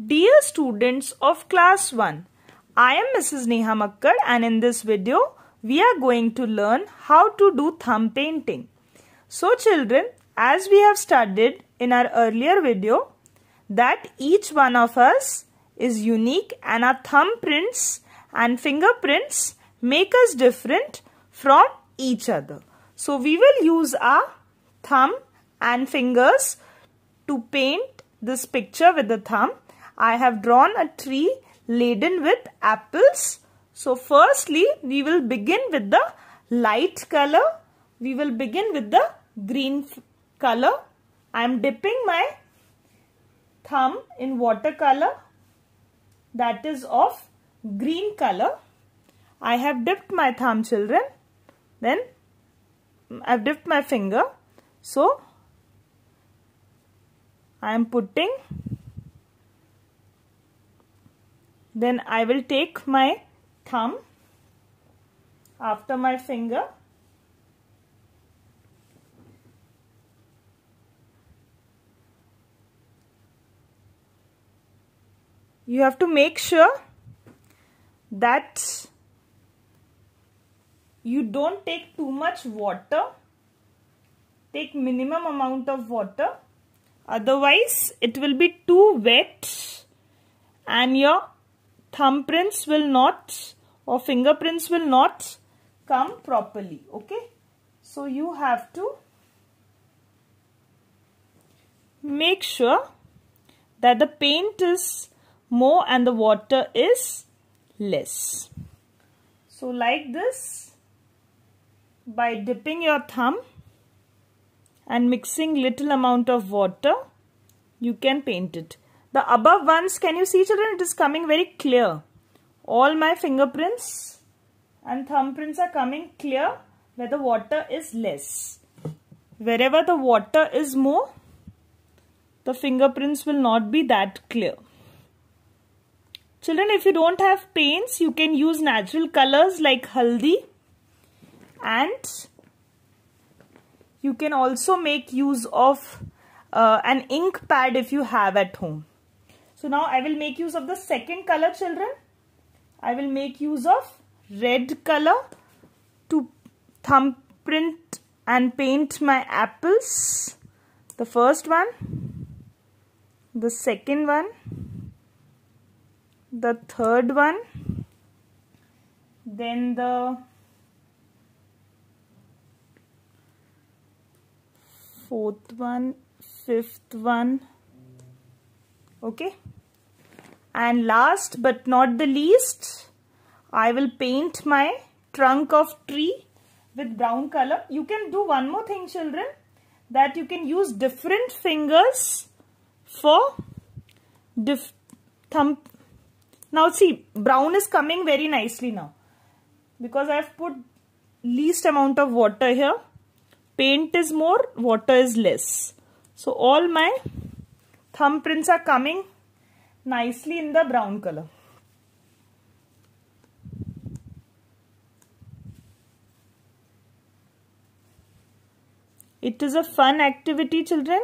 Dear students of class 1, I am Mrs. Neha Makkar and in this video we are going to learn how to do thumb painting. So children, as we have studied in our earlier video that each one of us is unique and our thumbprints and fingerprints make us different from each other. So we will use our thumb and fingers to paint this picture with the thumb I have drawn a tree laden with apples. So firstly, we will begin with the light color. We will begin with the green color. I am dipping my thumb in watercolor that is of green color. I have dipped my thumb children. Then mm, I have dipped my finger. So I am putting Then I will take my thumb after my finger you have to make sure that you don't take too much water take minimum amount of water otherwise it will be too wet and your thumbprints will not or fingerprints will not come properly. Okay. So you have to make sure that the paint is more and the water is less. So like this by dipping your thumb and mixing little amount of water you can paint it. The above ones, can you see children? It is coming very clear. All my fingerprints and thumbprints are coming clear where the water is less. Wherever the water is more, the fingerprints will not be that clear. Children, if you don't have paints, you can use natural colors like haldi and you can also make use of uh, an ink pad if you have at home. So now I will make use of the second color children. I will make use of red color to thumbprint and paint my apples. The first one, the second one, the third one, then the fourth one, fifth one, okay and last but not the least I will paint my trunk of tree with brown color you can do one more thing children that you can use different fingers for diff thumb now see brown is coming very nicely now because I have put least amount of water here paint is more water is less so all my thumbprints are coming nicely in the brown color. It is a fun activity children.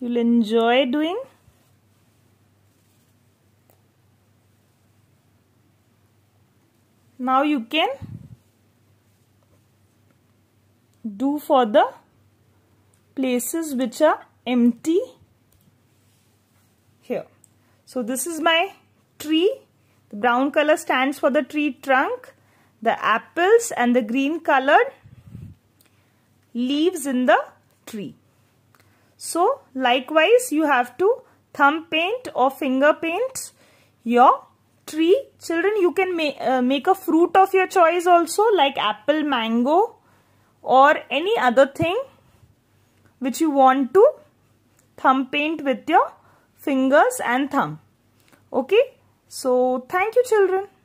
You'll enjoy doing. Now you can do for the places which are empty so this is my tree. The brown color stands for the tree trunk, the apples and the green colored leaves in the tree. So likewise you have to thumb paint or finger paint your tree. Children you can ma uh, make a fruit of your choice also like apple, mango or any other thing which you want to thumb paint with your fingers and thumb. Okay? So, thank you children.